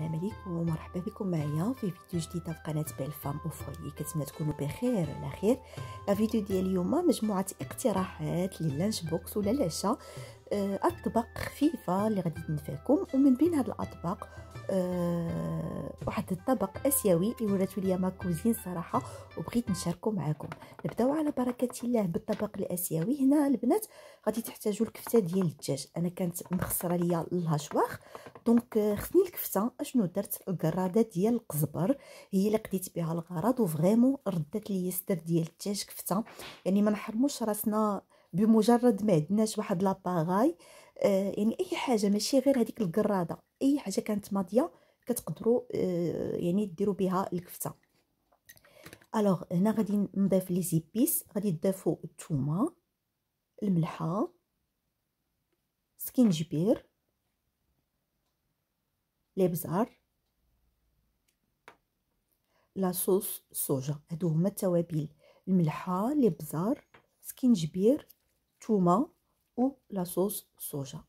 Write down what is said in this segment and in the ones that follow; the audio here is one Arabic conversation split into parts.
السلام عليكم ومرحبا بكم معايا في فيديو جديد في قناه بالفام اوفوي كنتمنى تكونوا بخير وعلى خير الفيديو ديال اليوم مجموعه اقتراحات للانش بوكس ولا العشاء آه، اطباق خفيفه اللي غادي تنفعكم ومن بين هاد الاطباق أه واحد الطبق اسيوي اللي ولاتو ليا ما كوزين صراحه وبغيت نشاركو معاكم نبداو على بركه الله بالطبق الاسيوي هنا البنات غادي تحتاجوا الكفته ديال الدجاج انا كانت مخسره ليا الهشواخ دونك خصني الكفته اشنو درت القراده ديال القزبر هي اللي قديت بها الغرض وفريمون ردت لي الستر ديال الدجاج كفته يعني ما نحرموش راسنا بمجرد ما عندناش واحد لاباغاي آه يعني اي حاجه ماشي غير هذيك القراده اي حاجه كانت ماضيه كتقدروا آه يعني ديروا بها الكفته الوغ هنا غادي نضيف لي زيبيس غادي تضيفوا الثومه الملحه سكينجبير لبزار لاصوص صوجا هادو هما التوابل الملحه لبزار سكينجبير توما و لاصوص صوجا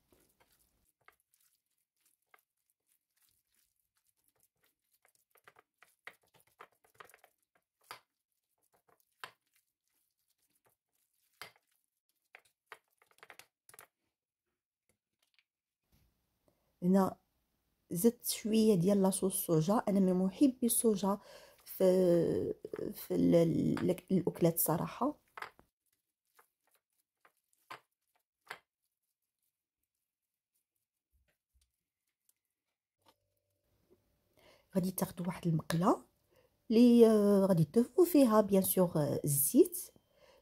هنا زدت شويه ديال لاصوص صوجا انا من محبي الصوجا في في الاكلات صراحه غادي تاخذوا واحد المقله لي آه، غادي تضيفوا فيها بيان سور آه، الزيت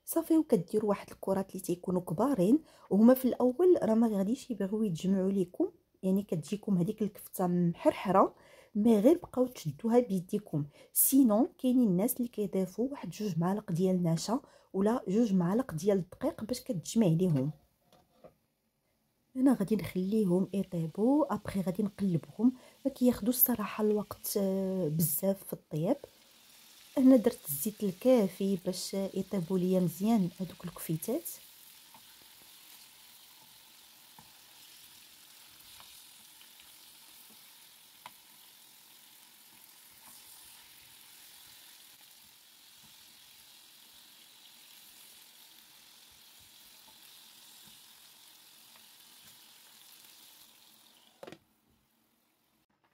صافي وكديروا واحد الكرات اللي تيكونوا كبارين وهما في الاول راه ما غاديش يبغيو يتجمعوا ليكم يعني كتجيكم هذيك الكفته محرحره مي غير بقاو تشدوها بيديكم سينون كاينين الناس اللي كيضيفوا واحد جوج معالق ديال النشا ولا جوج معالق ديال الدقيق باش كتجمع ليهم هنا غادي نخليهم يطيبوا ابخي غادي نقلبهم ما كياخذوا الصراحه الوقت آه، بزاف في الطياب هنا درت الزيت الكافي باش يطيبوا ليا مزيان هذوك الكفيتات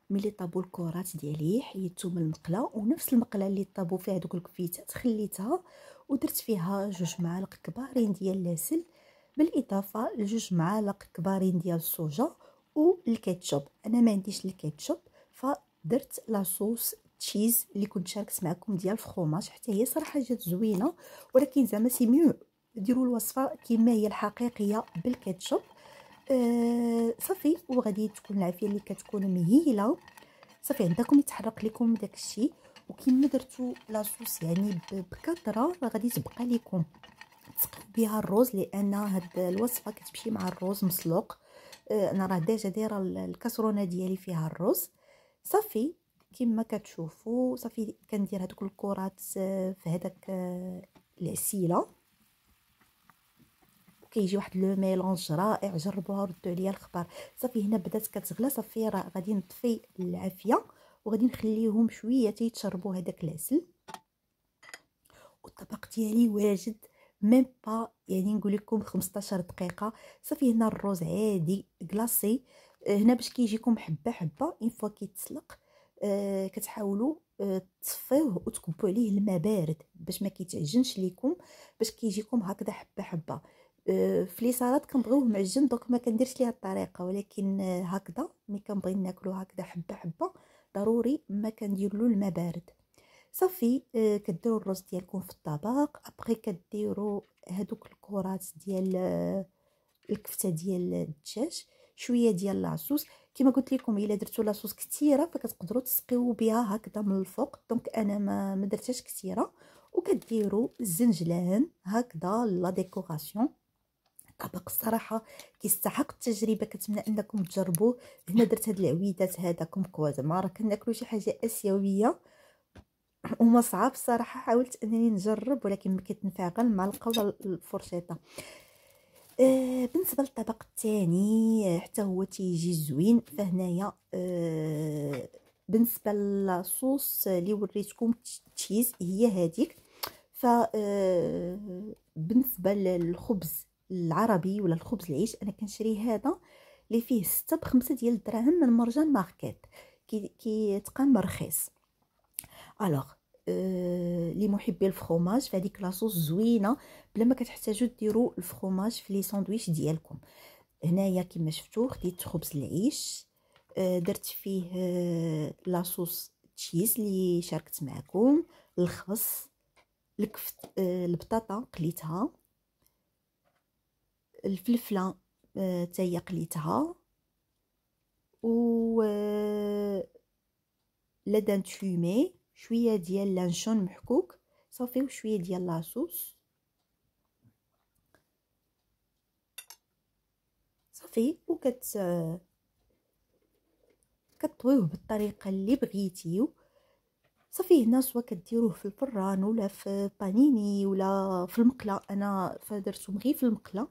ملي طابو الكرات ديالي حيدتو من المقله ونفس المقله اللي طابو فيها دوك الكفيتات خليتها ودرت فيها جوج معالق كبارين ديال العسل بالاضافه لجوج معالق كبارين ديال الصوجه والكاتشب انا ما عنديش الكاتشب فدرت لاصوص تشيز اللي كنت شاركت معكم ديال الفخوماج حتى هي صراحه جات زوينه ولكن زعما سي ميو ديروا الوصفه كما هي الحقيقيه بالكاتشب آه صافي وغادي تكون العافيه اللي كتكون مهيله صافي عندكم يتحرق لكم داكشي وكما درتو لاصوص يعني بكثره غادي تبقى لكم تسقف بها الروز لان هاد الوصفه كتمشي مع الروز مسلوق آه، انا راه ديجا دايره الكسرونه ديالي فيها الروز صافي كما كتشوفوا صافي كندير هذوك الكرات آه، في هذاك آه، العسيله كيجي واحد لو ميلونج رائع جربوها ردوا عليا الخبر صافي هنا بدات كتغلى صافي راه غادي نطفي العافيه وغادي نخليهم شويه تيتشربوا هذاك العسل والطبق ديالي واجد ميم با يعني نقول لكم 15 دقيقه صافي هنا الروز عادي كلاصي آه، هنا باش كيجيكم حبه حبه اون فوا كيتسلق آه كتحاولوا آه، تصفيوه وتكبوا عليه الماء بارد باش ما كيتعجنش ليكم باش كيجيكم هكذا حبه حبه فلي صالات كنبغيوه معجن دوك ما كنديرش ليها الطريقه ولكن آه، هكذا ملي كنبغي ناكلو هكذا حبه حبه ضروري ما كندير له الماء بارد صافي آه، كديروا الرز ديالكم في الطبق ابري كديروا هذوك الكرات ديال آه، الكفته ديال الدجاج شويه ديال لاصوص كما قلت لكم الا درتو لاصوص كثيره فكتقدروا تسقيو بها هكذا من الفوق دونك انا ما درتهاش كثيره وكديروا الزنجلان هكذا لا ديكوراسيون الطبق الصراحه كيستحق التجربه كنتمنى انكم تجربوه هنا درت هاد العويدات هذا كمكوا زعما راه كناكلو شي حاجه اسيويه وما صعب صراحه حاولت انني نجرب ولكن ما كتنفع غير المعلقه ولا الفرشيطه آه بالنسبه للطبق الثاني حتى هو تيجي زوين فهنايا آه بالنسبه للصوص اللي وريتكم تشيز هي هذيك ف آه، بالنسبه للخبز العربي ولا الخبز العيش انا كنشري هذا اللي فيه ستة بخمسة ديال الدراهم من مرجان ماركت كي كيتقام رخيص الوغ آه، لي لمحبي الفخوماج فهذيك لاصوص زوينه بلا ما كتحتاجوا ديروا الفخوماج في لي ساندويتش ديالكم هنايا كما شفتوا خديت خبز العيش آه، درت فيه آه، لاصوص تشيز اللي شاركت معكم الخس الكفت البطاطا قليتها الفلفله حتى آه، هي قليتها و آه، لدان تفومي شويه ديال لانشون محكوك صافي وشويه ديال لاصوص صافي وكت آه، كطويوه بالطريقه اللي بغيتيو صافي هنا سوا كديروه في الفران ولا في بانيني ولا في المقله انا فدرتهم غير في المقله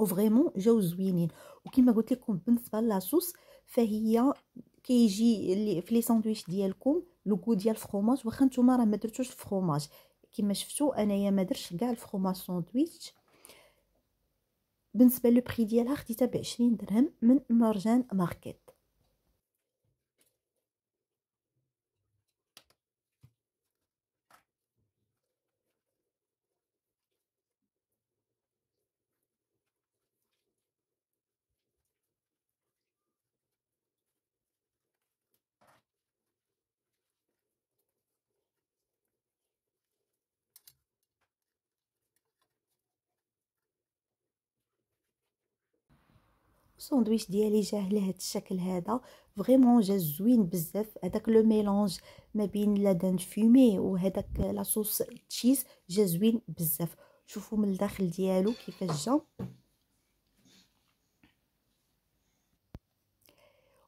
وفريمون جاو زوينين وكما قلت لكم بالنسبه لاصوص فهي كيجي اللي في لي ساندويتش ديالكم لوكو ديال الفرماج واخا نتوما راه ما درتوش الفرماج كما شفتوا انايا ما درتش كاع الفخوماج ساندويتش بالنسبه لو بري ديالها خديتها ب 20 درهم من مرجان ماركت الساندويتش ديالي جاه لهاد الشكل هذا فريمون جا زوين بزاف هذاك لو ميلونج ما بين لا داند فيمي وهذاك لا صوص تشيز جا زوين بزاف شوفوا من الداخل ديالو كيفاش جا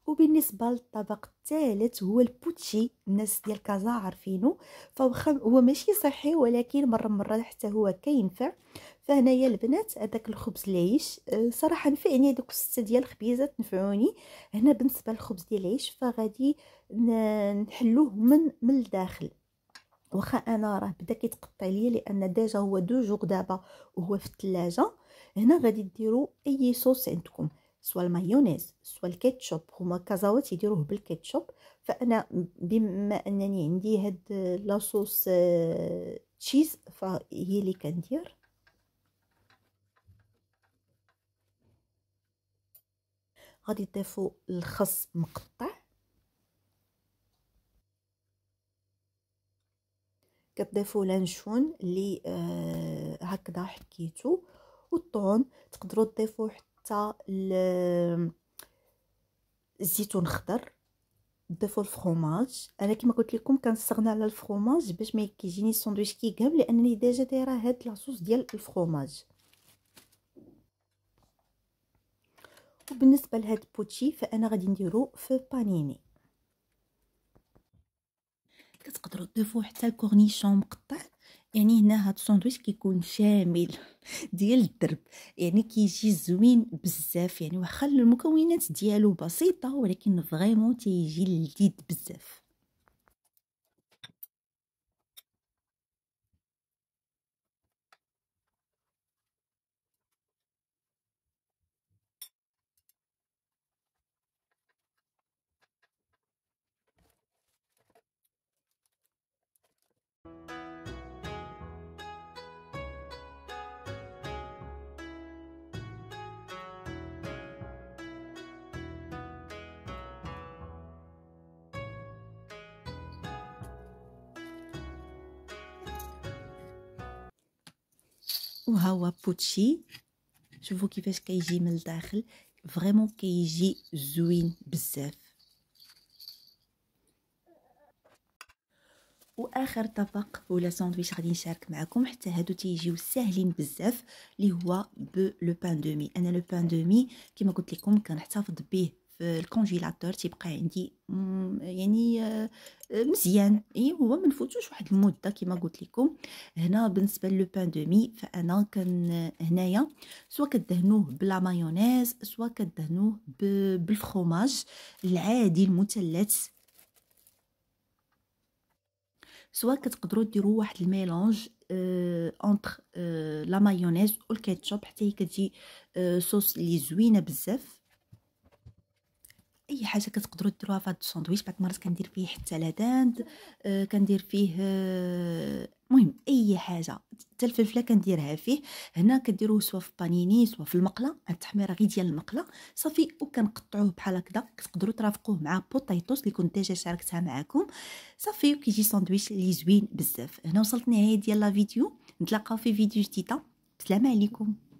وبالنسبه للطبق الثالث هو البوتشي الناس ديال كازا عارفينه فواخا هو ماشي صحي ولكن مره مره حتى هو كينفع فهنايا البنات هذاك الخبز العيش آه، صراحه نفعني دوك السته ديال الخبيزات نفعوني هنا بالنسبه للخبز ديال العيش فغادي نحلوه من من الداخل واخا انا راه بدا كيتقطع ليا لان ديجا هو دو جوغ دابا وهو في الثلاجه هنا غادي ديروا اي صوص عندكم سواء المايونيز سواء الكاتشوب هما كازاوات يديروه بالكاتشوب فانا بما انني عندي هاد لاصوص تشيز آه، فهي اللي كندير غادي تضيفوا الخس مقطع كتضيفوا لانشون اللي آه، هكذا حكيتو والطون تقدروا تضيفوا حتى حتى الزيتون خضر ضيفوا الفرomage انا كما قلت لكم كنستغنى على الفرomage باش ما كيجيني الساندويتش كيقام لانني ديجا دايره هاد لاصوص ديال الفرomage وبالنسبه لهاد بوتشي فانا غادي نديرو في بانيني كتقدروا تضيفوا حتى الكورنيشون مقطع يعني هنا هاد الساندويتش كيكون شامل ديال الدرب يعني كيجي زوين بزاف يعني واخا المكونات ديالو بسيطه ولكن فريمون تيجي لذيذ بزاف وها هو بوتشي شوفوا كيفاش كيجي من الداخل فريمون كيجي زوين بزاف واخر طبق ولا ساندويتش غادي نشارك معكم حتى هادو تيجيو ساهلين بزاف اللي هو بو لو بان دومي انا لو بان دومي كما قلت لكم كنحتفظ به في الكونجيلاتور تيبقى عندي يعني آه، مزيان هو ما نفوتوش واحد المده كما قلت لكم هنا بالنسبه لو بان دومي فانا كان هنايا سواء كدهنوه بلا مايونيز سواء كدهنوه بالفرomage العادي المثلث سواء كتقدروا ديروا واحد الميلونج اونتر آه، آه، لا مايونيز والكاتشوب حتى هي كتجي صوص اللي زوينه بزاف اي حاجه كتقدروا ديروها في هذا الساندويتش بعض المرات كندير فيه حتى لاداند آه، كندير فيه آه، المهم اي حاجه حتى الفلفله كنديرها فيه هنا كديروه سوا في بانيني سوا في المقله التحميره غير ديال المقله صافي وكنقطعوه بحال هكذا كتقدروا ترافقوه مع بوطيطوس اللي كنت ديجا شاركتها معكم صافي وكيجي ساندويتش اللي زوين بزاف هنا وصلت النهايه ديال لا فيديو نتلاقاو في فيديو جديده السلام عليكم